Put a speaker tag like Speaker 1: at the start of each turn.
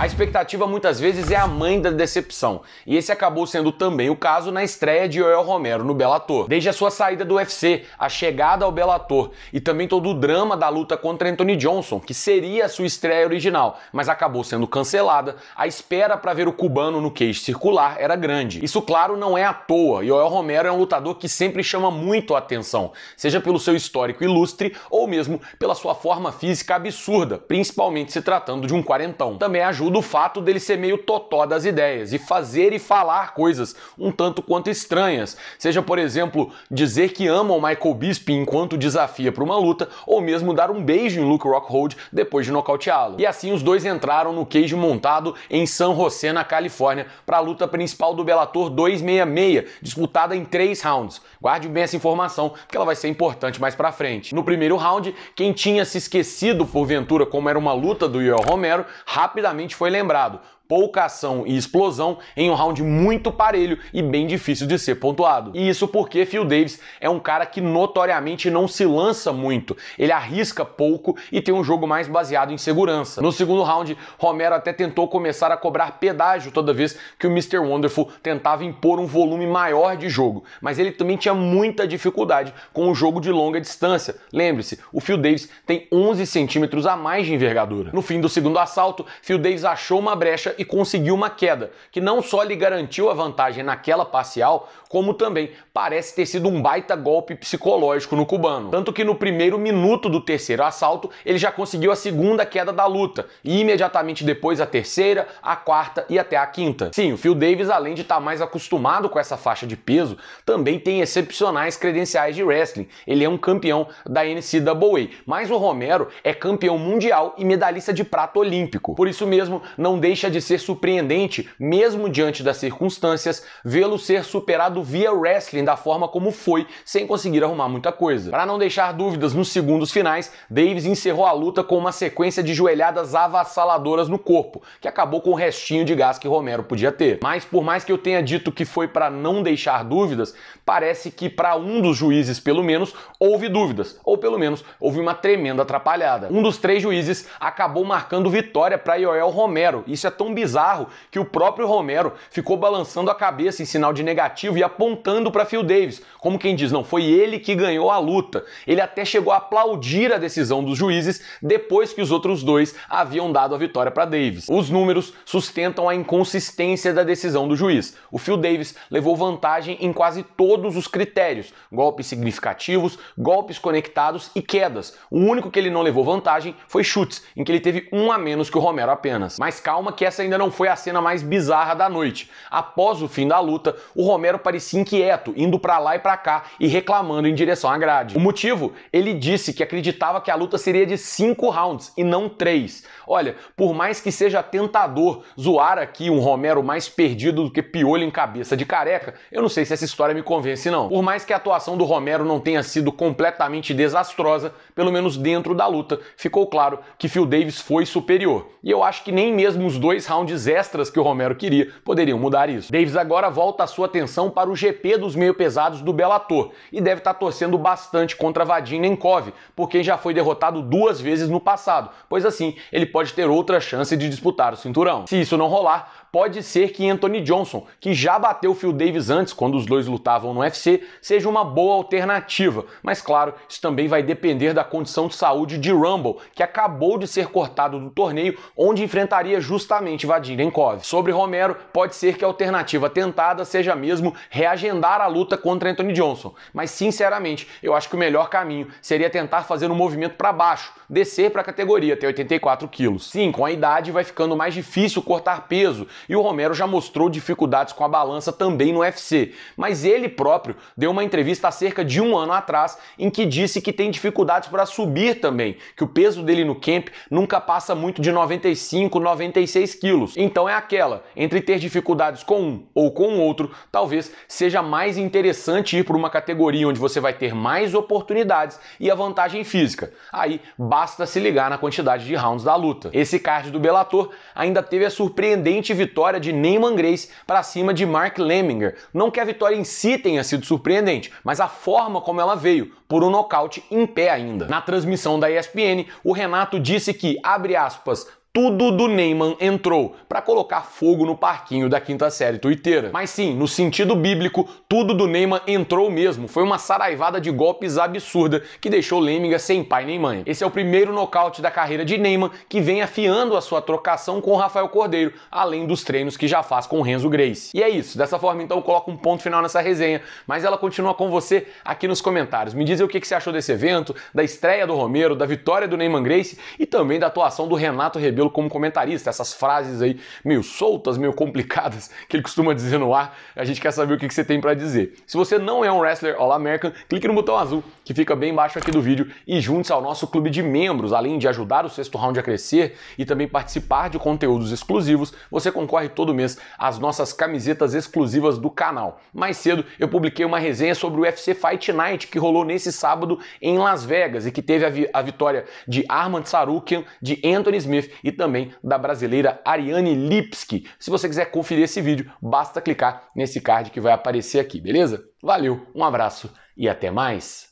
Speaker 1: A expectativa muitas vezes é a mãe da decepção, e esse acabou sendo também o caso na estreia de Joel Romero no Bellator. Desde a sua saída do UFC, a chegada ao Bellator e também todo o drama da luta contra Anthony Johnson, que seria a sua estreia original, mas acabou sendo cancelada, a espera para ver o cubano no cage circular era grande. Isso, claro, não é à toa. e Joel Romero é um lutador que sempre chama muito a atenção, seja pelo seu histórico ilustre ou mesmo pela sua forma física absurda, principalmente se tratando de um quarentão. Também ajuda do fato dele ser meio totó das ideias e fazer e falar coisas um tanto quanto estranhas. Seja, por exemplo, dizer que ama o Michael Bisping enquanto desafia para uma luta, ou mesmo dar um beijo em Luke Rockhold depois de nocauteá-lo. E assim os dois entraram no cage montado em San José, na Califórnia, para a luta principal do Bellator 266, disputada em três rounds. Guarde bem essa informação, porque ela vai ser importante mais para frente. No primeiro round, quem tinha se esquecido porventura como era uma luta do Yoel Romero, rapidamente foi lembrado pouca ação e explosão em um round muito parelho e bem difícil de ser pontuado. E isso porque Phil Davis é um cara que notoriamente não se lança muito, ele arrisca pouco e tem um jogo mais baseado em segurança. No segundo round, Romero até tentou começar a cobrar pedágio toda vez que o Mr. Wonderful tentava impor um volume maior de jogo, mas ele também tinha muita dificuldade com o jogo de longa distância. Lembre-se, o Phil Davis tem 11 centímetros a mais de envergadura. No fim do segundo assalto, Phil Davis achou uma brecha e conseguiu uma queda, que não só lhe garantiu a vantagem naquela parcial, como também parece ter sido um baita golpe psicológico no cubano. Tanto que no primeiro minuto do terceiro assalto, ele já conseguiu a segunda queda da luta, e imediatamente depois a terceira, a quarta e até a quinta. Sim, o Phil Davis, além de estar tá mais acostumado com essa faixa de peso, também tem excepcionais credenciais de wrestling. Ele é um campeão da NCAA, mas o Romero é campeão mundial e medalhista de prata olímpico. Por isso mesmo, não deixa de ser surpreendente, mesmo diante das circunstâncias, vê-lo ser superado via wrestling da forma como foi, sem conseguir arrumar muita coisa. Para não deixar dúvidas nos segundos finais, Davis encerrou a luta com uma sequência de joelhadas avassaladoras no corpo, que acabou com o restinho de gás que Romero podia ter. Mas por mais que eu tenha dito que foi para não deixar dúvidas, parece que para um dos juízes, pelo menos, houve dúvidas, ou pelo menos houve uma tremenda atrapalhada. Um dos três juízes acabou marcando vitória para Yoel Romero. Isso é tão bizarro que o próprio Romero ficou balançando a cabeça em sinal de negativo e apontando para Phil Davis, como quem diz, não foi ele que ganhou a luta. Ele até chegou a aplaudir a decisão dos juízes depois que os outros dois haviam dado a vitória para Davis. Os números sustentam a inconsistência da decisão do juiz. O Phil Davis levou vantagem em quase todos os critérios: golpes significativos, golpes conectados e quedas. O único que ele não levou vantagem foi chutes, em que ele teve um a menos que o Romero apenas. Mas calma que essa ainda não foi a cena mais bizarra da noite. Após o fim da luta, o Romero parecia inquieto, indo para lá e para cá e reclamando em direção à grade. O motivo? Ele disse que acreditava que a luta seria de 5 rounds e não 3. Olha, por mais que seja tentador zoar aqui um Romero mais perdido do que piolho em cabeça de careca, eu não sei se essa história me convence não. Por mais que a atuação do Romero não tenha sido completamente desastrosa, pelo menos dentro da luta, ficou claro que Phil Davis foi superior. E eu acho que nem mesmo os dois rounds extras que o Romero queria poderiam mudar isso. Davis agora volta a sua atenção para o GP dos meio-pesados do Bellator e deve estar tá torcendo bastante contra Vadim Nenkov, porque já foi derrotado duas vezes no passado, pois assim ele pode ter outra chance de disputar o cinturão. Se isso não rolar, pode ser que Anthony Johnson, que já bateu o Phil Davis antes, quando os dois lutavam no UFC, seja uma boa alternativa. Mas claro, isso também vai depender da condição de saúde de Rumble, que acabou de ser cortado do torneio, onde enfrentaria justamente Vadim Denkov. Sobre Romero, pode ser que a alternativa tentada seja mesmo reagendar a luta contra Anthony Johnson. Mas sinceramente, eu acho que o melhor caminho seria tentar fazer um movimento para baixo, descer para a categoria até 84 quilos. Sim, com a idade vai ficando mais difícil cortar peso e o Romero já mostrou dificuldades com a balança também no UFC, mas ele próprio deu uma entrevista há cerca de um ano atrás em que disse que tem dificuldades para subir também, que o peso dele no camp nunca passa muito de 95, 96 quilos. Então é aquela, entre ter dificuldades com um ou com outro, talvez seja mais interessante ir para uma categoria onde você vai ter mais oportunidades e a vantagem física. Aí basta se ligar na quantidade de rounds da luta. Esse card do Bellator ainda teve a surpreendente vitória vitória de Neyman Grace para cima de Mark Lemminger. Não que a vitória em si tenha sido surpreendente, mas a forma como ela veio, por um nocaute em pé ainda. Na transmissão da ESPN, o Renato disse que, abre aspas, tudo do Neyman entrou para colocar fogo no parquinho da quinta série tuiteira. Mas sim, no sentido bíblico, tudo do Neyman entrou mesmo. Foi uma saraivada de golpes absurda que deixou Leminga sem pai nem mãe. Esse é o primeiro nocaute da carreira de Neyman que vem afiando a sua trocação com Rafael Cordeiro, além dos treinos que já faz com Renzo Grace. E é isso. Dessa forma, então, eu coloco um ponto final nessa resenha, mas ela continua com você aqui nos comentários. Me diz o que você achou desse evento, da estreia do Romero, da vitória do Neyman Grace e também da atuação do Renato Rebelo como comentarista, essas frases aí meio soltas, meio complicadas que ele costuma dizer no ar. A gente quer saber o que, que você tem para dizer. Se você não é um wrestler All American, clique no botão azul que fica bem embaixo aqui do vídeo e junte-se ao nosso clube de membros. Além de ajudar o sexto round a crescer e também participar de conteúdos exclusivos, você concorre todo mês às nossas camisetas exclusivas do canal. Mais cedo eu publiquei uma resenha sobre o UFC Fight Night que rolou nesse sábado em Las Vegas e que teve a, vi a vitória de Armand Sarukian, de Anthony Smith e e também da brasileira Ariane Lipski. Se você quiser conferir esse vídeo, basta clicar nesse card que vai aparecer aqui, beleza? Valeu, um abraço e até mais!